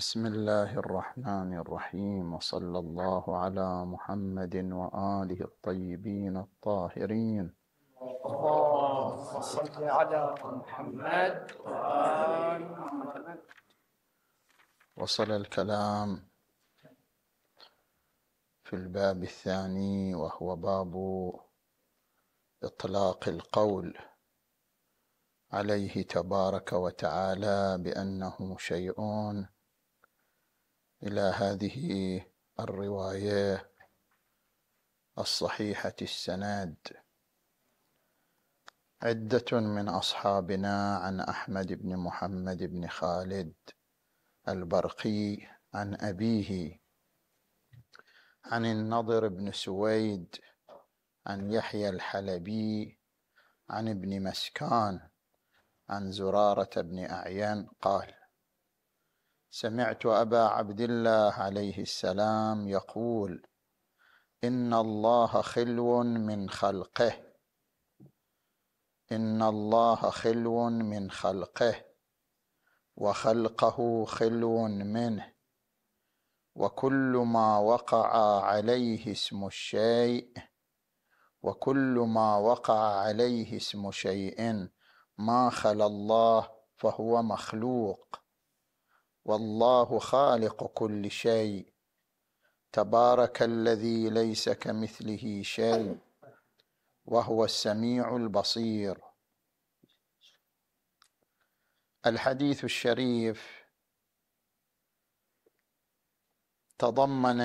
بسم الله الرحمن الرحيم وصلى الله على محمد وآله الطيبين الطاهرين اللهم صل على محمد وآل محمد وصل الكلام في الباب الثاني وهو باب إطلاق القول عليه تبارك وتعالى بأنه شيء إلى هذه الرواية الصحيحة السناد عدة من أصحابنا عن أحمد بن محمد بن خالد البرقي عن أبيه عن النضر بن سويد عن يحيى الحلبي عن ابن مسكان عن زرارة بن أعيان قال سمعت ابا عبد الله عليه السلام يقول ان الله خلو من خلقه ان الله خلو من خلقه وخلقه خلو منه وكل ما وقع عليه اسم الشيء وكل ما وقع عليه اسم شيء ما خلا الله فهو مخلوق والله خالق كل شيء تبارك الذي ليس كمثله شيء وهو السميع البصير الحديث الشريف تضمن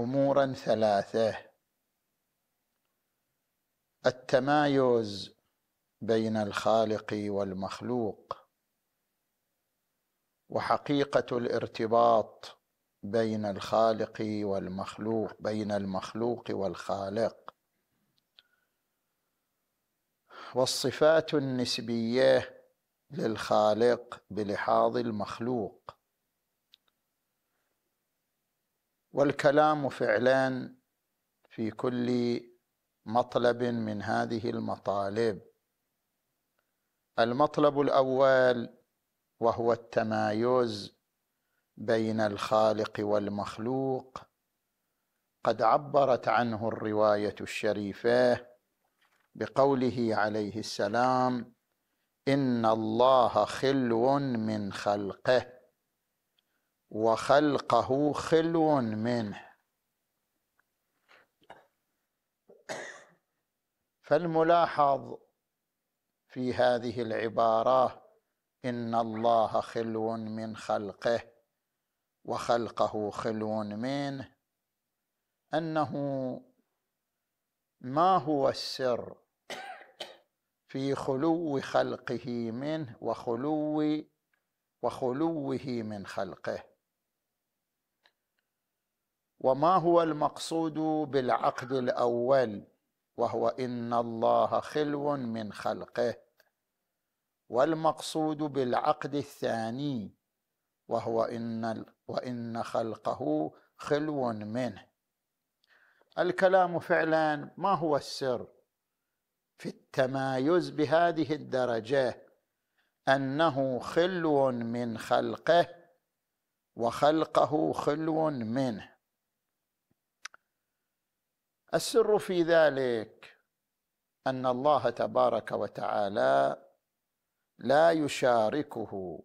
امورا ثلاثه التمايز بين الخالق والمخلوق وحقيقه الارتباط بين الخالق والمخلوق بين المخلوق والخالق والصفات النسبيه للخالق بلحاظ المخلوق والكلام فعلا في كل مطلب من هذه المطالب المطلب الاول وهو التمايز بين الخالق والمخلوق قد عبرت عنه الروايه الشريفه بقوله عليه السلام ان الله خلو من خلقه وخلقه خلو منه فالملاحظ في هذه العباره ان الله خلو من خلقه وخلقه خلو منه انه ما هو السر في خلو خلقه منه وخلو وخلوه من خلقه وما هو المقصود بالعقد الاول وهو ان الله خلو من خلقه والمقصود بالعقد الثاني وهو إن وإن خلقه خلو منه الكلام فعلا ما هو السر في التمايز بهذه الدرجة أنه خلو من خلقه وخلقه خلو منه السر في ذلك أن الله تبارك وتعالى لا يشاركه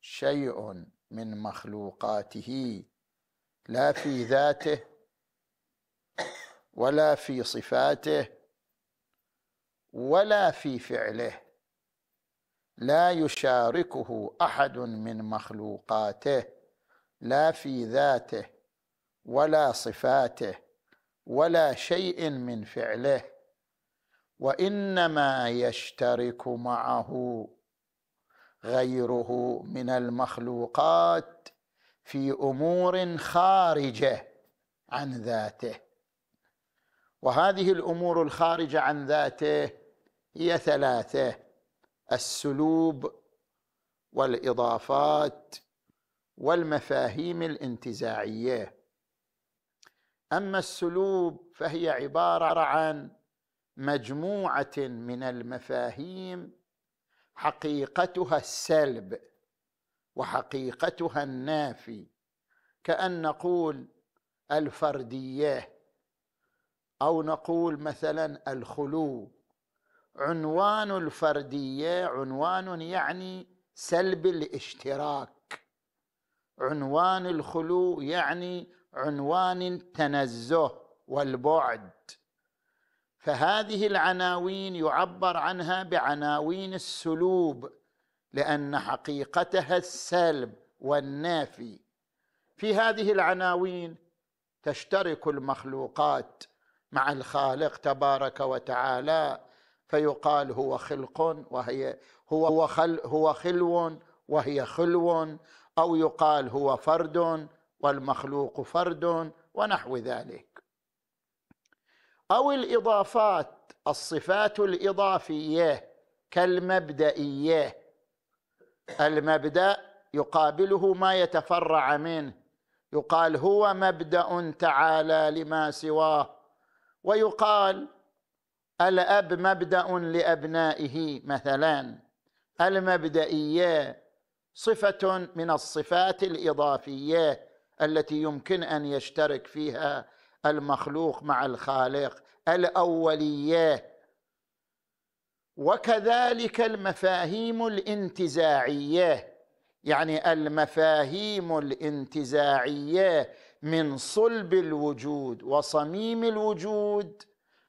شيء من مخلوقاته لا في ذاته ولا في صفاته ولا في فعله لا يشاركه احد من مخلوقاته لا في ذاته ولا صفاته ولا شيء من فعله وانما يشترك معه غيره من المخلوقات في امور خارجه عن ذاته وهذه الامور الخارجه عن ذاته هي ثلاثه السلوب والاضافات والمفاهيم الانتزاعيه اما السلوب فهي عباره عن مجموعه من المفاهيم حقيقتها السلب وحقيقتها النافي كأن نقول الفردية أو نقول مثلا الخلو عنوان الفردية عنوان يعني سلب الاشتراك عنوان الخلو يعني عنوان التنزه والبعد فهذه العناوين يعبر عنها بعناوين السلوب لان حقيقتها السلب والنافي في هذه العناوين تشترك المخلوقات مع الخالق تبارك وتعالى فيقال هو خلق وهي هو هو خل هو خلو وهي خلو او يقال هو فرد والمخلوق فرد ونحو ذلك او الاضافات الصفات الاضافيه كالمبدئيه المبدا يقابله ما يتفرع منه يقال هو مبدا تعالى لما سواه ويقال الاب مبدا لابنائه مثلا المبدئيه صفه من الصفات الاضافيه التي يمكن ان يشترك فيها المخلوق مع الخالق الاوليه وكذلك المفاهيم الانتزاعيه يعني المفاهيم الانتزاعيه من صلب الوجود وصميم الوجود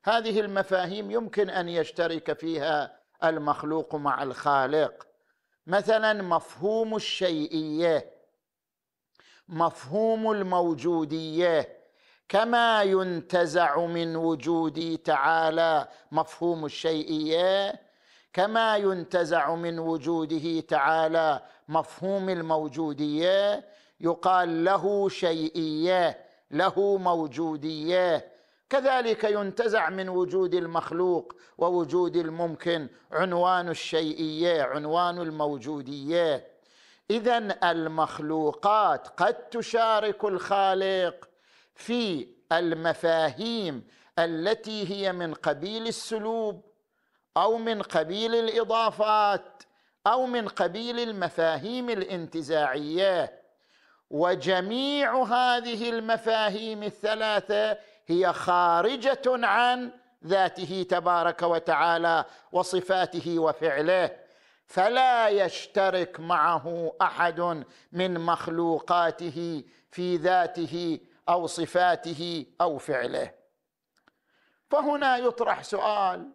هذه المفاهيم يمكن ان يشترك فيها المخلوق مع الخالق مثلا مفهوم الشيئيه مفهوم الموجوديه كما ينتزع من وجودي تعالى مفهوم الشيئيه كما ينتزع من وجوده تعالى مفهوم الموجوديه يقال له شيئيه له موجوديه كذلك ينتزع من وجود المخلوق ووجود الممكن عنوان الشيئيه عنوان الموجوديه اذا المخلوقات قد تشارك الخالق في المفاهيم التي هي من قبيل السلوب او من قبيل الاضافات او من قبيل المفاهيم الانتزاعيه وجميع هذه المفاهيم الثلاثه هي خارجه عن ذاته تبارك وتعالى وصفاته وفعله فلا يشترك معه احد من مخلوقاته في ذاته او صفاته او فعله فهنا يطرح سؤال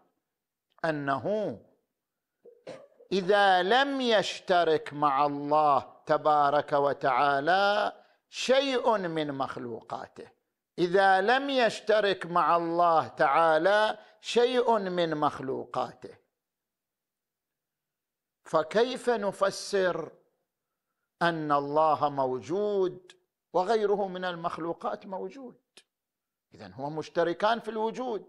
انه اذا لم يشترك مع الله تبارك وتعالى شيء من مخلوقاته اذا لم يشترك مع الله تعالى شيء من مخلوقاته فكيف نفسر ان الله موجود وغيره من المخلوقات موجود اذا هو مشتركان في الوجود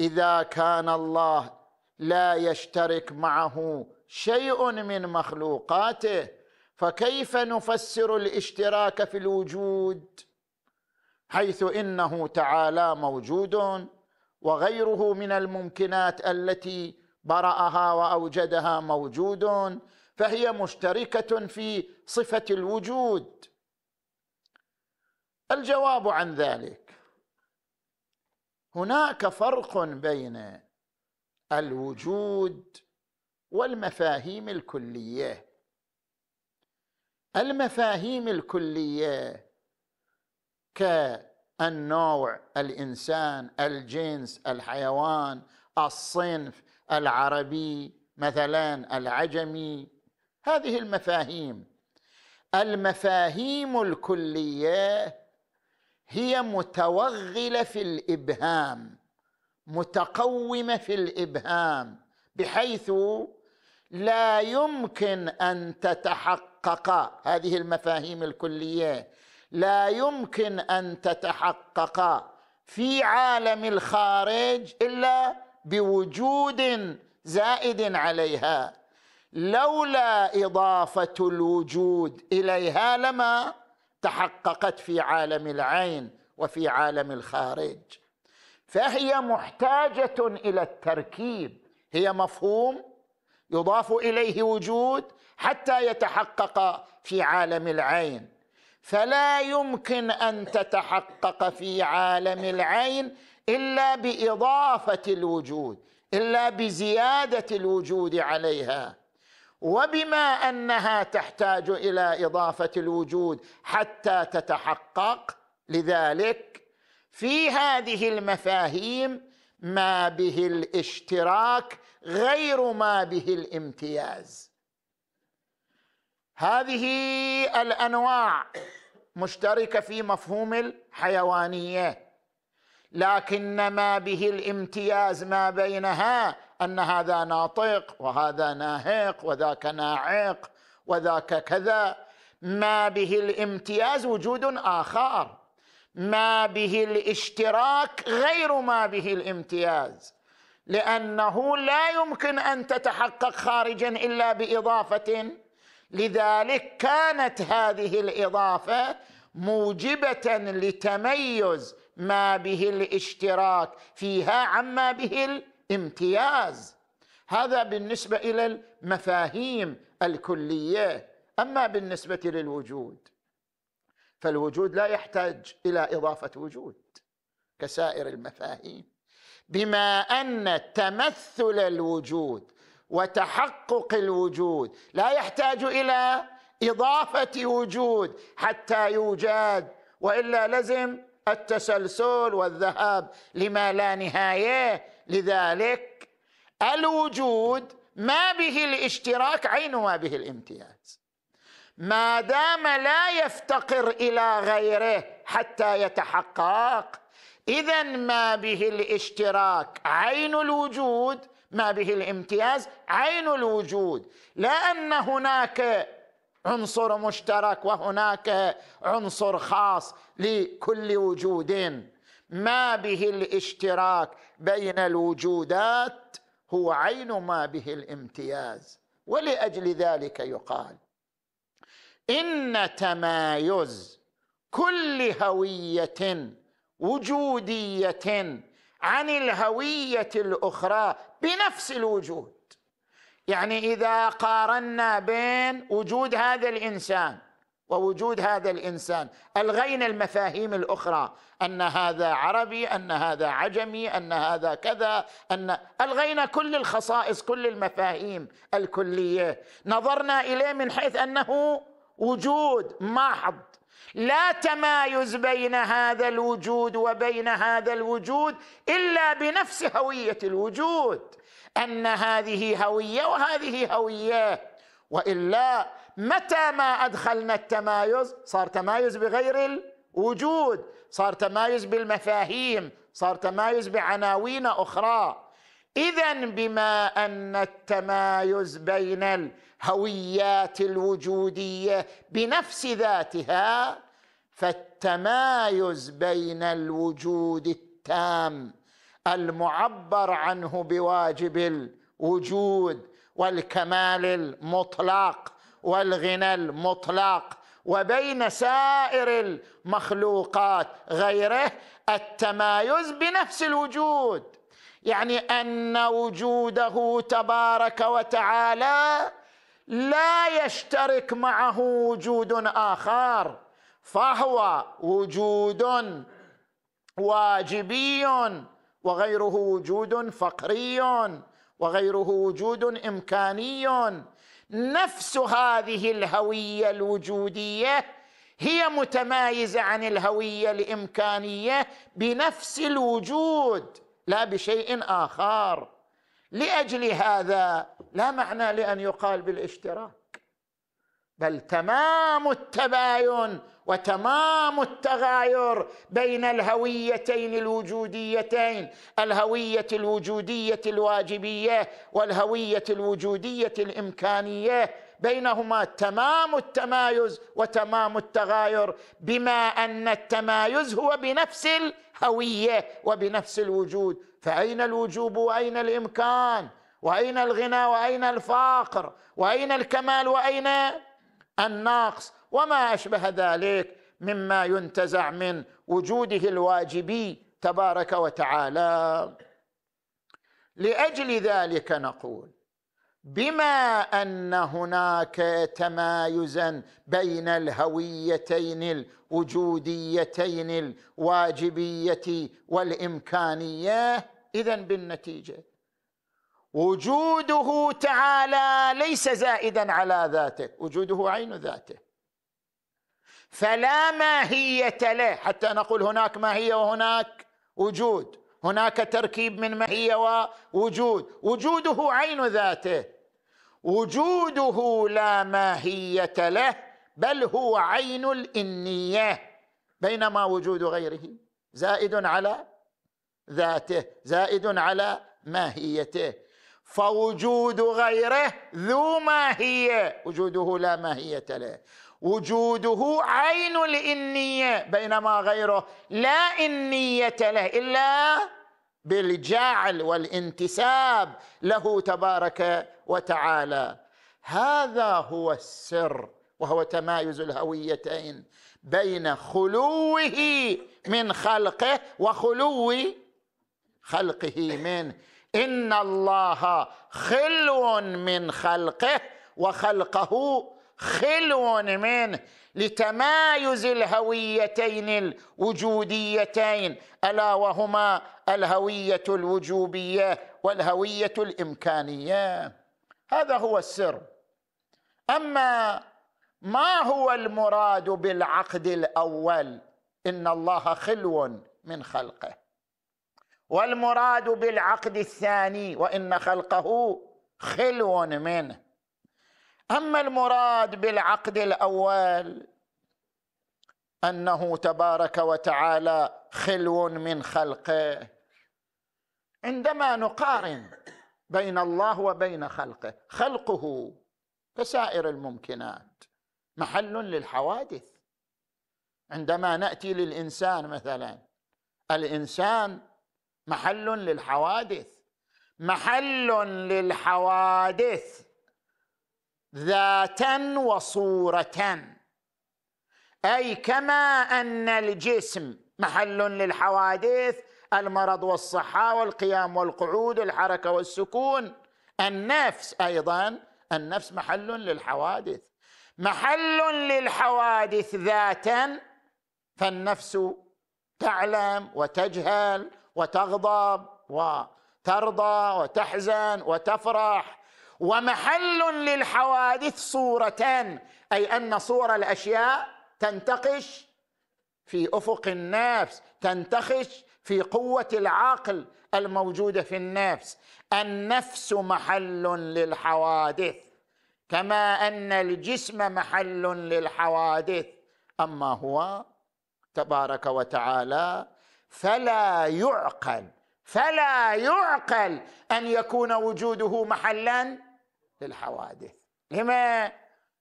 اذا كان الله لا يشترك معه شيء من مخلوقاته فكيف نفسر الاشتراك في الوجود حيث انه تعالى موجود وغيره من الممكنات التي براها واوجدها موجود فهي مشتركه في صفه الوجود الجواب عن ذلك هناك فرق بين الوجود والمفاهيم الكليه المفاهيم الكليه كالنوع الانسان الجنس الحيوان الصنف العربي مثلا العجمي هذه المفاهيم المفاهيم الكليه هي متوغله في الابهام متقومه في الابهام بحيث لا يمكن ان تتحقق هذه المفاهيم الكليه لا يمكن ان تتحقق في عالم الخارج الا بوجود زائد عليها لولا اضافه الوجود اليها لما تحققت في عالم العين وفي عالم الخارج فهي محتاجه الى التركيب هي مفهوم يضاف اليه وجود حتى يتحقق في عالم العين فلا يمكن ان تتحقق في عالم العين الا باضافه الوجود الا بزياده الوجود عليها وبما انها تحتاج الى اضافه الوجود حتى تتحقق لذلك في هذه المفاهيم ما به الاشتراك غير ما به الامتياز هذه الانواع مشتركه في مفهوم الحيوانيه لكن ما به الامتياز ما بينها ان هذا ناطق وهذا ناهق وذاك ناعق وذاك كذا ما به الامتياز وجود اخر ما به الاشتراك غير ما به الامتياز لانه لا يمكن ان تتحقق خارجا الا باضافه لذلك كانت هذه الاضافه موجبه لتميز ما به الاشتراك فيها عما به امتياز هذا بالنسبه الى المفاهيم الكليه اما بالنسبه للوجود فالوجود لا يحتاج الى اضافه وجود كسائر المفاهيم بما ان تمثل الوجود وتحقق الوجود لا يحتاج الى اضافه وجود حتى يوجد والا لزم التسلسل والذهاب لما لا نهايه لذلك الوجود ما به الاشتراك عين ما به الامتياز ما دام لا يفتقر الى غيره حتى يتحقق اذا ما به الاشتراك عين الوجود ما به الامتياز عين الوجود لا ان هناك عنصر مشترك وهناك عنصر خاص لكل وجود ما به الاشتراك بين الوجودات هو عين ما به الامتياز ولاجل ذلك يقال ان تمايز كل هويه وجوديه عن الهويه الاخرى بنفس الوجود يعني اذا قارنا بين وجود هذا الانسان ووجود هذا الانسان الغينا المفاهيم الاخرى ان هذا عربي ان هذا عجمي ان هذا كذا ان الغينا كل الخصائص كل المفاهيم الكليه نظرنا اليه من حيث انه وجود محض لا تمايز بين هذا الوجود وبين هذا الوجود الا بنفس هويه الوجود ان هذه هويه وهذه هويه والا متى ما أدخلنا التمايز صار تمايز بغير الوجود صار تمايز بالمفاهيم صار تمايز بعناوين أخرى إذا بما أن التمايز بين الهويات الوجودية بنفس ذاتها فالتمايز بين الوجود التام المعبر عنه بواجب الوجود والكمال المطلق والغنى المطلق وبين سائر المخلوقات غيره التمايز بنفس الوجود يعني ان وجوده تبارك وتعالى لا يشترك معه وجود اخر فهو وجود واجبي وغيره وجود فقري وغيره وجود امكاني نفس هذه الهويه الوجوديه هي متمايزه عن الهويه الامكانيه بنفس الوجود لا بشيء اخر لاجل هذا لا معنى لان يقال بالاشتراك بل تمام التباين وتمام التغاير بين الهويتين الوجوديتين الهويه الوجوديه الواجبيه والهويه الوجوديه الامكانيه بينهما تمام التمايز وتمام التغاير بما ان التمايز هو بنفس الهويه وبنفس الوجود فاين الوجوب واين الامكان واين الغنى واين الفقر واين الكمال واين النقص وما اشبه ذلك مما ينتزع من وجوده الواجبي تبارك وتعالى لاجل ذلك نقول بما ان هناك تمايزا بين الهويتين الوجوديتين الواجبيه والامكانيه اذا بالنتيجه وجوده تعالى ليس زائدا على ذاته وجوده عين ذاته فلا ماهيه له حتى نقول هناك ماهيه وهناك وجود هناك تركيب من ماهيه ووجود وجوده عين ذاته وجوده لا ماهيه له بل هو عين الانيه بينما وجود غيره زائد على ذاته زائد على ماهيته فوجود غيره ذو ماهيه وجوده لا ماهيه له وجوده عين الإنية بينما غيره لا إنية له إلا بالجعل والانتساب له تبارك وتعالى هذا هو السر وهو تمايز الهويتين بين خلوه من خلقه وخلو خلقه منه ان الله خلو من خلقه وخلقه خلو منه لتمايز الهويتين الوجوديتين الا وهما الهويه الوجوبيه والهويه الامكانيه هذا هو السر اما ما هو المراد بالعقد الاول ان الله خلو من خلقه والمراد بالعقد الثاني وان خلقه خلو منه اما المراد بالعقد الاول انه تبارك وتعالى خلو من خلقه عندما نقارن بين الله وبين خلقه خلقه كسائر الممكنات محل للحوادث عندما ناتي للانسان مثلا الانسان محل للحوادث محل للحوادث ذاتا وصورة أي كما أن الجسم محل للحوادث المرض والصحة والقيام والقعود الحركة والسكون النفس أيضا النفس محل للحوادث محل للحوادث ذاتا فالنفس تعلم وتجهل وتغضب وترضى وتحزن وتفرح ومحل للحوادث صورتان اي ان صور الاشياء تنتقش في افق النفس تنتقش في قوه العقل الموجوده في النفس النفس محل للحوادث كما ان الجسم محل للحوادث اما هو تبارك وتعالى فلا يعقل فلا يعقل ان يكون وجوده محلا للحوادث لما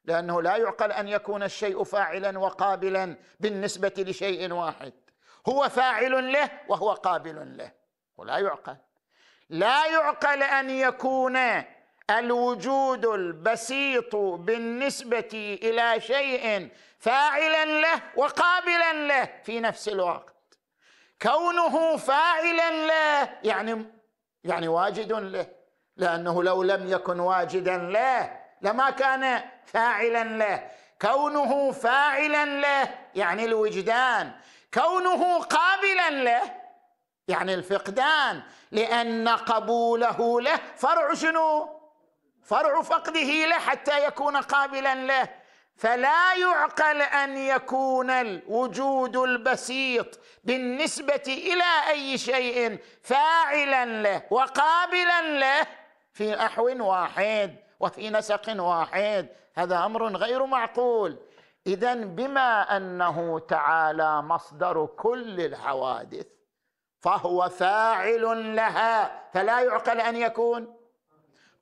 لانه لا يعقل ان يكون الشيء فاعلا وقابلا بالنسبه لشيء واحد هو فاعل له وهو قابل له ولا يعقل لا يعقل ان يكون الوجود البسيط بالنسبه الى شيء فاعلا له وقابلا له في نفس الوقت كونه فاعلا له يعني يعني واجد له لانه لو لم يكن واجدا له لما كان فاعلا له كونه فاعلا له يعني الوجدان كونه قابلا له يعني الفقدان لان قبوله له فرع شنو فرع فقده له حتى يكون قابلا له فلا يعقل ان يكون الوجود البسيط بالنسبه الى اي شيء فاعلا له وقابلا له في أحو واحد وفي نسق واحد هذا أمر غير معقول إذا بما أنه تعالى مصدر كل الحوادث فهو فاعل لها فلا يعقل أن يكون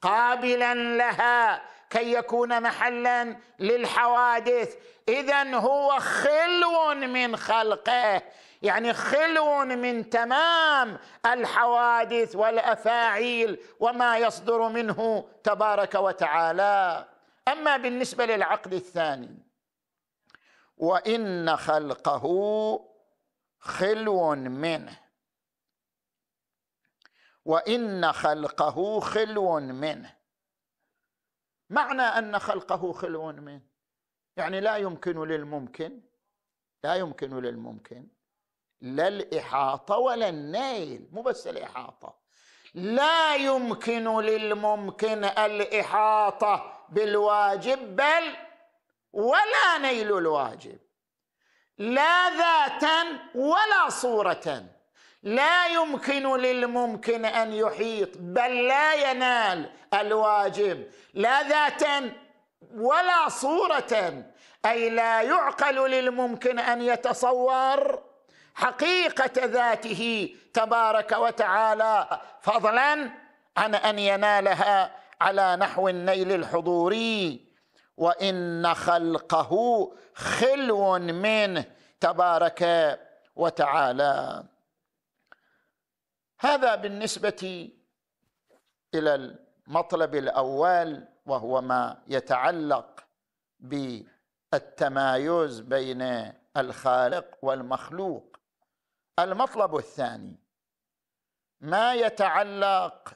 قابلا لها كي يكون محلا للحوادث اذا هو خلو من خلقه يعني خلو من تمام الحوادث والافاعيل وما يصدر منه تبارك وتعالى اما بالنسبه للعقل الثاني وان خلقه خلو منه وان خلقه خلو منه معنى ان خلقه خلو منه يعني لا يمكن للممكن لا يمكن للممكن لا الإحاطة ولا النيل مو بس الإحاطة لا يمكن للممكن الإحاطة بالواجب بل ولا نيل الواجب لا ذاتا ولا صورة لا يمكن للممكن أن يحيط بل لا ينال الواجب لا ذاتا ولا صورة أي لا يعقل للممكن أن يتصور حقيقه ذاته تبارك وتعالى فضلا عن ان ينالها على نحو النيل الحضوري وان خلقه خلو منه تبارك وتعالى هذا بالنسبه الى المطلب الاول وهو ما يتعلق بالتمايز بين الخالق والمخلوق المطلب الثاني ما يتعلق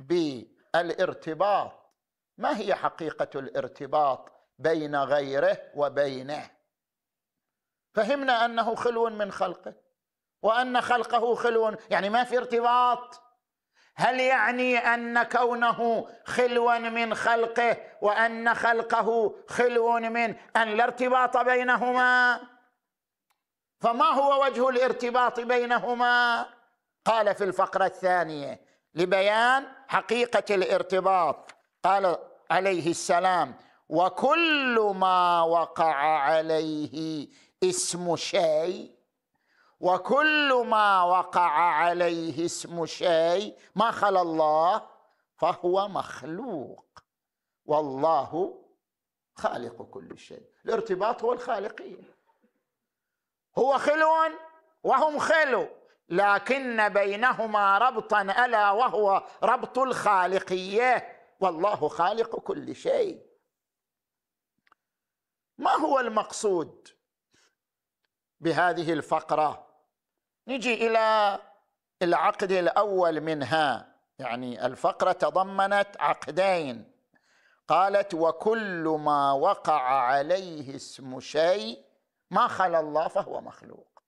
بالارتباط ما هي حقيقه الارتباط بين غيره وبينه فهمنا انه خلو من خلقه وان خلقه خلو يعني ما في ارتباط هل يعني ان كونه خلوا من خلقه وان خلقه خلو من ان لا ارتباط بينهما فما هو وجه الارتباط بينهما قال في الفقره الثانيه لبيان حقيقه الارتباط قال عليه السلام وكل ما وقع عليه اسم شيء وكل ما وقع عليه اسم شيء ما خلا الله فهو مخلوق والله خالق كل شيء الارتباط هو الخالقيه هو خلو وهم خلو لكن بينهما ربطا الا وهو ربط الخالقيه والله خالق كل شيء ما هو المقصود بهذه الفقره نجي الى العقد الاول منها يعني الفقره تضمنت عقدين قالت وكل ما وقع عليه اسم شيء ما خلا الله فهو مخلوق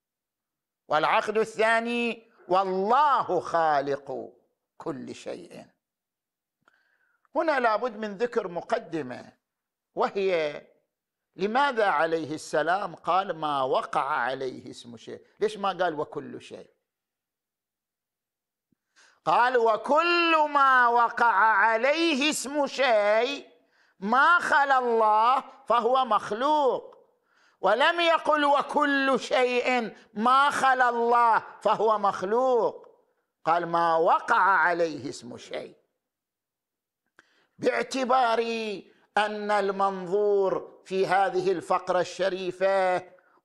والعقد الثاني والله خالق كل شيء هنا لابد من ذكر مقدمه وهي لماذا عليه السلام قال ما وقع عليه اسم شيء ليش ما قال وكل شيء قال وكل ما وقع عليه اسم شيء ما خلا الله فهو مخلوق ولم يقل وكل شيء ما خلا الله فهو مخلوق قال ما وقع عليه اسم شيء باعتبار ان المنظور في هذه الفقره الشريفه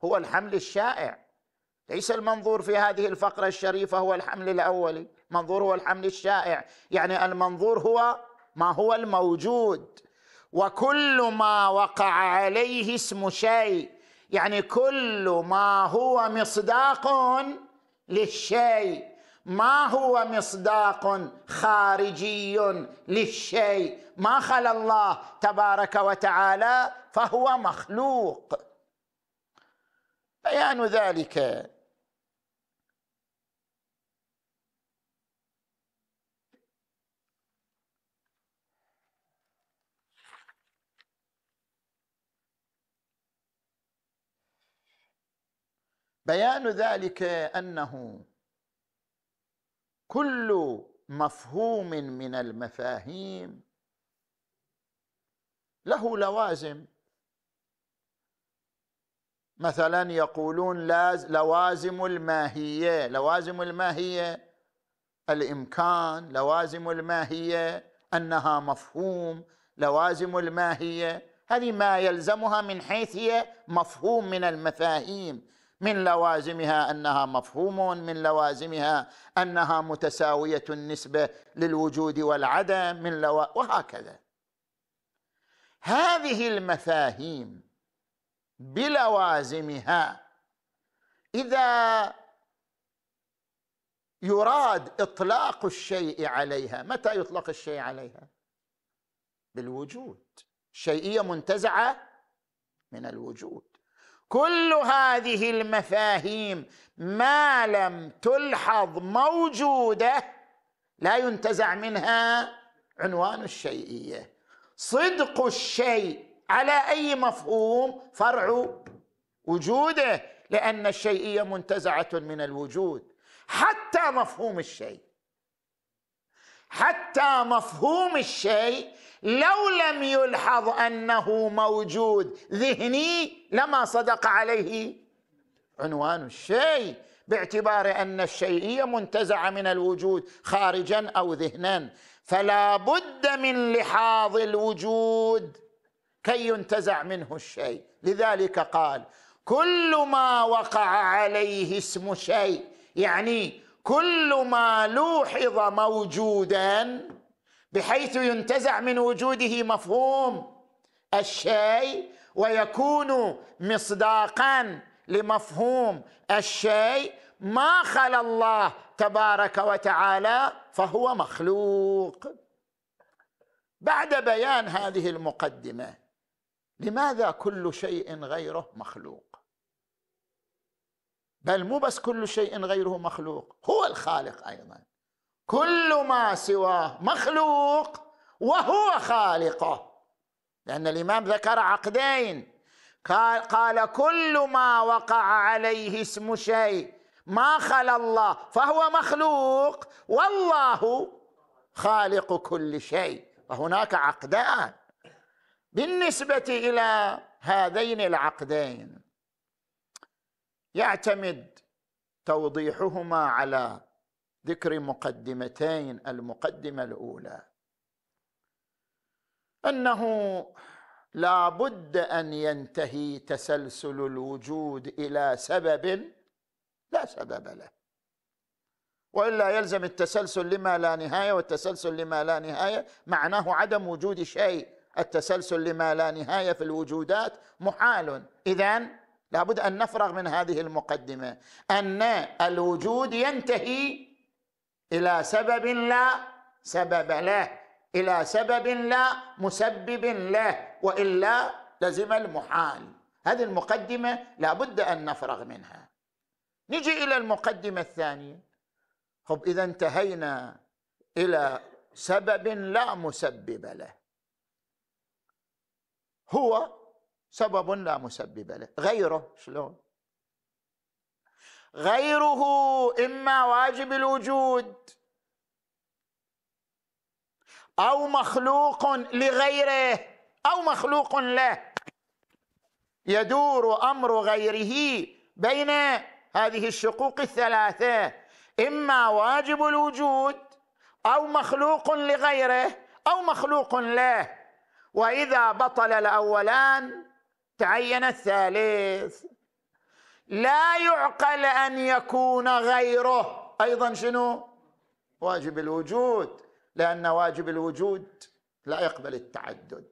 هو الحمل الشائع ليس المنظور في هذه الفقره الشريفه هو الحمل الاولي منظور هو الحمل الشائع يعني المنظور هو ما هو الموجود وكل ما وقع عليه اسم شيء يعني كل ما هو مصداق للشيء ما هو مصداق خارجي للشيء ما خلا الله تبارك وتعالى فهو مخلوق بيان ذلك بيان ذلك انه كل مفهوم من المفاهيم له لوازم مثلا يقولون لاز لوازم الماهيه لوازم الماهيه الامكان لوازم الماهيه انها مفهوم لوازم الماهيه هذه ما يلزمها من حيث هي مفهوم من المفاهيم من لوازمها انها مفهوم من لوازمها انها متساويه النسبه للوجود والعدم من لو... وهكذا هذه المفاهيم بلوازمها اذا يراد اطلاق الشيء عليها متى يطلق الشيء عليها بالوجود الشيئيه منتزعه من الوجود كل هذه المفاهيم ما لم تلحظ موجوده لا ينتزع منها عنوان الشيئيه صدق الشيء على اي مفهوم فرع وجوده لان الشيئيه منتزعه من الوجود حتى مفهوم الشيء حتى مفهوم الشيء لو لم يلحظ انه موجود ذهني لما صدق عليه عنوان الشيء باعتبار ان الشيئيه منتزعه من الوجود خارجا او ذهنا فلا بد من لحاظ الوجود كي ينتزع منه الشيء لذلك قال كل ما وقع عليه اسم شيء يعني كل ما لوحظ موجودا بحيث ينتزع من وجوده مفهوم الشيء ويكون مصداقا لمفهوم الشيء ما خلا الله تبارك وتعالى فهو مخلوق بعد بيان هذه المقدمه لماذا كل شيء غيره مخلوق بل مو بس كل شيء غيره مخلوق هو الخالق ايضا كل ما سواه مخلوق وهو خالقه لان الامام ذكر عقدين قال كل ما وقع عليه اسم شيء ما خلا الله فهو مخلوق والله خالق كل شيء وهناك عقدان بالنسبه الى هذين العقدين يعتمد توضيحهما على ذكر مقدمتين المقدمه الاولى انه لا بد ان ينتهي تسلسل الوجود الى سبب لا سبب له والا يلزم التسلسل لما لا نهايه والتسلسل لما لا نهايه معناه عدم وجود شيء التسلسل لما لا نهايه في الوجودات محال اذا لابد ان نفرغ من هذه المقدمه ان الوجود ينتهي الى سبب لا سبب له الى سبب لا مسبب له والا لزم المحال هذه المقدمه لابد ان نفرغ منها نجي الى المقدمه الثانيه خب اذا انتهينا الى سبب لا مسبب له هو سبب لا مسبب له غيره شلون غيره إما واجب الوجود أو مخلوق لغيره أو مخلوق له يدور أمر غيره بين هذه الشقوق الثلاثة إما واجب الوجود أو مخلوق لغيره أو مخلوق له وإذا بطل الأولان تعين الثالث لا يعقل أن يكون غيره أيضا شنو واجب الوجود لأن واجب الوجود لا يقبل التعدد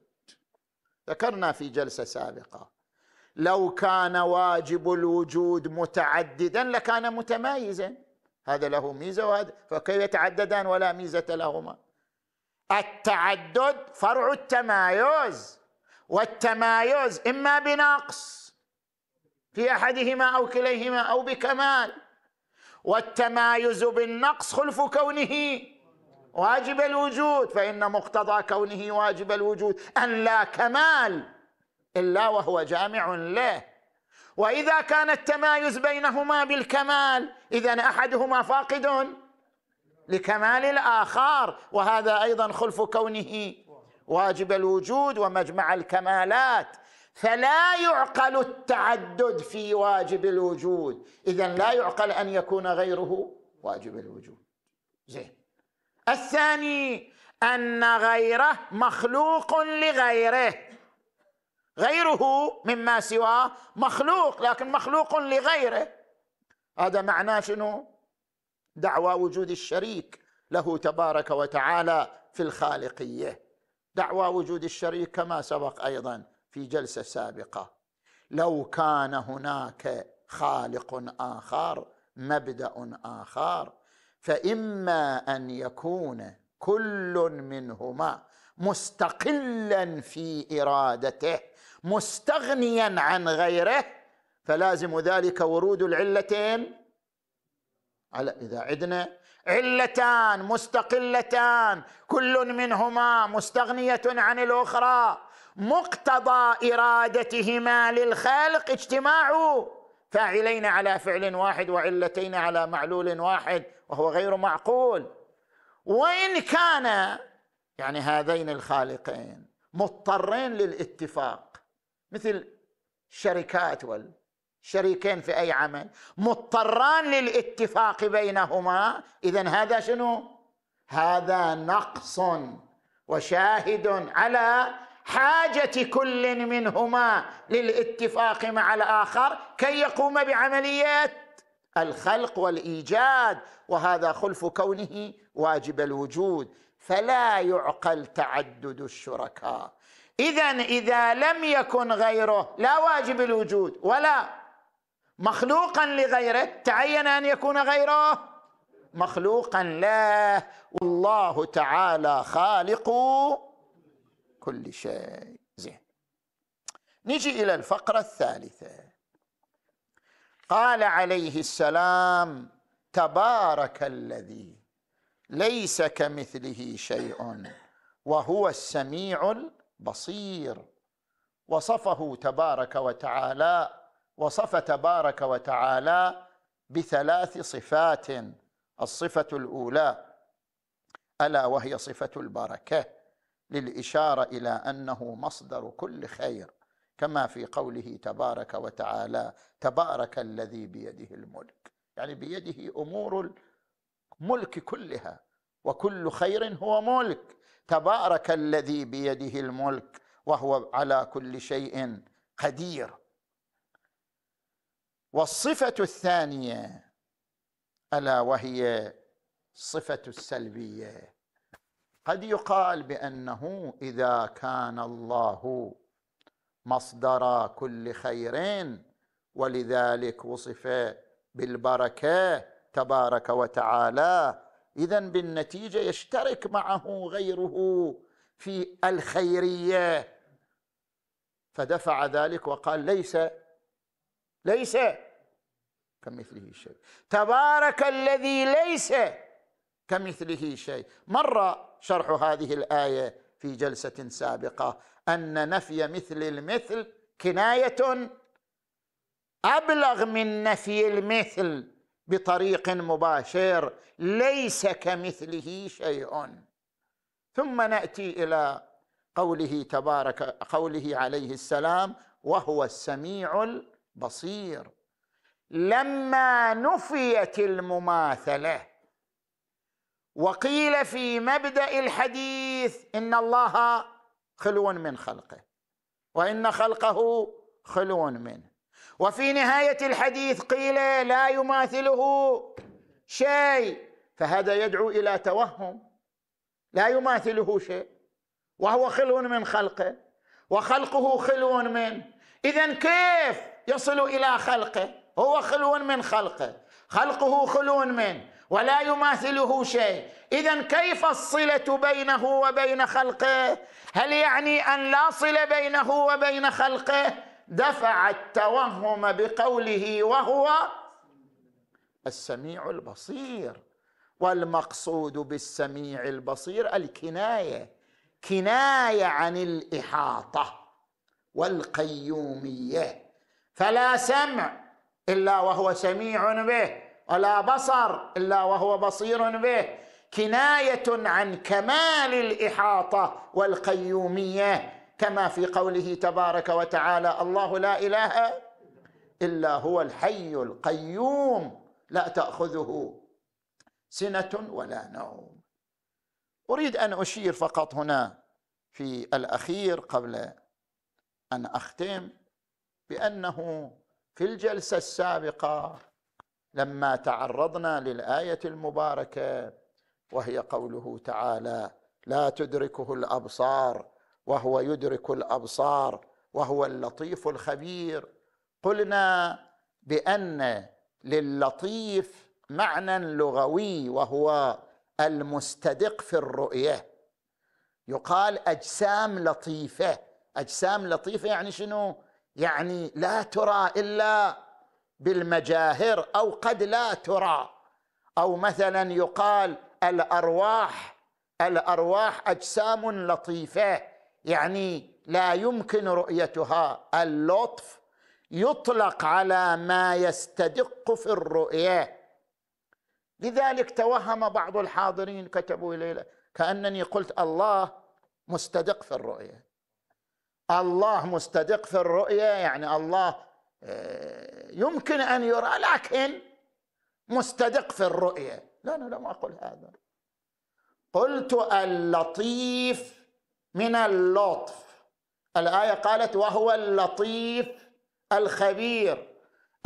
ذكرنا في جلسة سابقة لو كان واجب الوجود متعددا لكان متمايزا هذا له ميزة وهذا فكيف يتعددان ولا ميزة لهما التعدد فرع التمايز والتمايز اما بنقص في احدهما او كليهما او بكمال والتمايز بالنقص خلف كونه واجب الوجود فان مقتضى كونه واجب الوجود ان لا كمال الا وهو جامع له واذا كان التمايز بينهما بالكمال اذا احدهما فاقد لكمال الاخر وهذا ايضا خلف كونه واجب الوجود ومجمع الكمالات فلا يعقل التعدد في واجب الوجود اذا لا يعقل ان يكون غيره واجب الوجود زين الثاني ان غيره مخلوق لغيره غيره مما سواه مخلوق لكن مخلوق لغيره هذا معناه شنو دعوى وجود الشريك له تبارك وتعالى في الخالقيه دعوى وجود الشريك كما سبق ايضا في جلسه سابقه لو كان هناك خالق اخر مبدا اخر فاما ان يكون كل منهما مستقلا في ارادته مستغنيا عن غيره فلازم ذلك ورود العلتين على اذا عدنا علتان مستقلتان كل منهما مستغنيه عن الاخرى مقتضى ارادتهما للخلق اجتماع فاعلين على فعل واحد وعلتين على معلول واحد وهو غير معقول وان كان يعني هذين الخالقين مضطرين للاتفاق مثل الشركات وال شريكين في أي عمل مضطران للاتفاق بينهما إذا هذا شنو؟ هذا نقص وشاهد على حاجة كل منهما للاتفاق مع الآخر كي يقوم بعملية الخلق والإيجاد وهذا خلف كونه واجب الوجود فلا يعقل تعدد الشركاء إذا إذا لم يكن غيره لا واجب الوجود ولا مخلوقا لغيره تعين ان يكون غيره مخلوقا له والله تعالى خالق كل شيء زين نجي الى الفقره الثالثه قال عليه السلام تبارك الذي ليس كمثله شيء وهو السميع البصير وصفه تبارك وتعالى وصف تبارك وتعالى بثلاث صفات الصفه الاولى الا وهي صفه البركه للاشاره الى انه مصدر كل خير كما في قوله تبارك وتعالى تبارك الذي بيده الملك يعني بيده امور الملك كلها وكل خير هو ملك تبارك الذي بيده الملك وهو على كل شيء قدير والصفه الثانيه الا وهي صفه السلبيه قد يقال بانه اذا كان الله مصدر كل خير ولذلك وصف بالبركه تبارك وتعالى اذا بالنتيجه يشترك معه غيره في الخيريه فدفع ذلك وقال ليس ليس كمثله شيء تبارك الذي ليس كمثله شيء مر شرح هذه الايه في جلسه سابقه ان نفي مثل المثل كنايه ابلغ من نفي المثل بطريق مباشر ليس كمثله شيء ثم ناتي الى قوله تبارك قوله عليه السلام وهو السميع بصير لما نفيت المماثله وقيل في مبدا الحديث ان الله خلو من خلقه وان خلقه خلو منه وفي نهايه الحديث قيل لا يماثله شيء فهذا يدعو الى توهم لا يماثله شيء وهو خلو من خلقه وخلقه خلو منه اذا كيف يصل إلى خلقه هو خلو من خلقه خلقه خلو من ولا يماثله شيء إذا كيف الصلة بينه وبين خلقه هل يعني أن لا صلة بينه وبين خلقه دفع التوهم بقوله وهو السميع البصير والمقصود بالسميع البصير الكنايه كنايه عن الاحاطه والقيوميه فلا سمع الا وهو سميع به ولا بصر الا وهو بصير به كنايه عن كمال الاحاطه والقيوميه كما في قوله تبارك وتعالى الله لا اله الا هو الحي القيوم لا تاخذه سنه ولا نوم اريد ان اشير فقط هنا في الاخير قبل ان اختم بانه في الجلسه السابقه لما تعرضنا للايه المباركه وهي قوله تعالى لا تدركه الابصار وهو يدرك الابصار وهو اللطيف الخبير قلنا بان للطيف معنى لغوي وهو المستدق في الرؤيه يقال اجسام لطيفه اجسام لطيفه يعني شنو يعني لا ترى الا بالمجاهر او قد لا ترى او مثلا يقال الارواح الارواح اجسام لطيفه يعني لا يمكن رؤيتها اللطف يطلق على ما يستدق في الرؤيه لذلك توهم بعض الحاضرين كتبوا الي كانني قلت الله مستدق في الرؤيه الله مستدق في الرؤية يعني الله آه، يمكن أن يرى لكن مستدق في الرؤية لا أنا لم أقل هذا قلت اللطيف من اللطف الآية قالت وهو اللطيف الخبير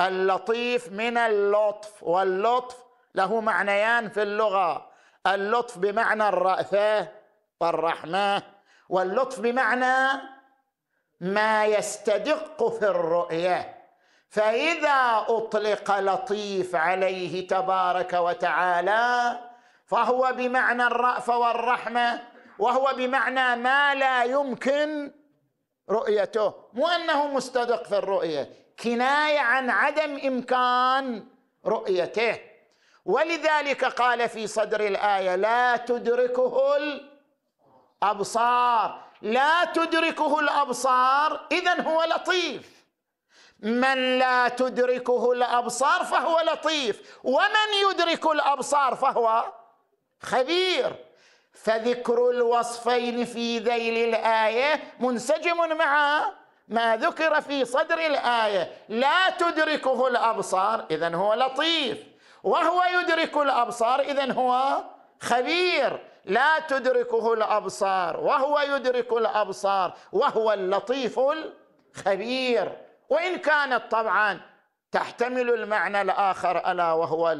اللطيف من اللطف واللطف له معنيان في اللغة اللطف بمعنى الرأفة والرحمة واللطف بمعنى ما يستدق في الرؤيه فاذا اطلق لطيف عليه تبارك وتعالى فهو بمعنى الرافه والرحمه وهو بمعنى ما لا يمكن رؤيته مو انه مستدق في الرؤيه كنايه عن عدم امكان رؤيته ولذلك قال في صدر الايه لا تدركه الابصار لا تدركه الابصار اذا هو لطيف من لا تدركه الابصار فهو لطيف ومن يدرك الابصار فهو خبير فذكر الوصفين في ذيل الايه منسجم مع ما ذكر في صدر الايه لا تدركه الابصار اذا هو لطيف وهو يدرك الابصار اذا هو خبير لا تدركه الابصار وهو يدرك الابصار وهو اللطيف الخبير وان كانت طبعا تحتمل المعنى الاخر الا وهو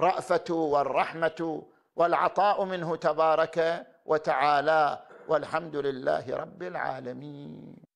الرافه والرحمه والعطاء منه تبارك وتعالى والحمد لله رب العالمين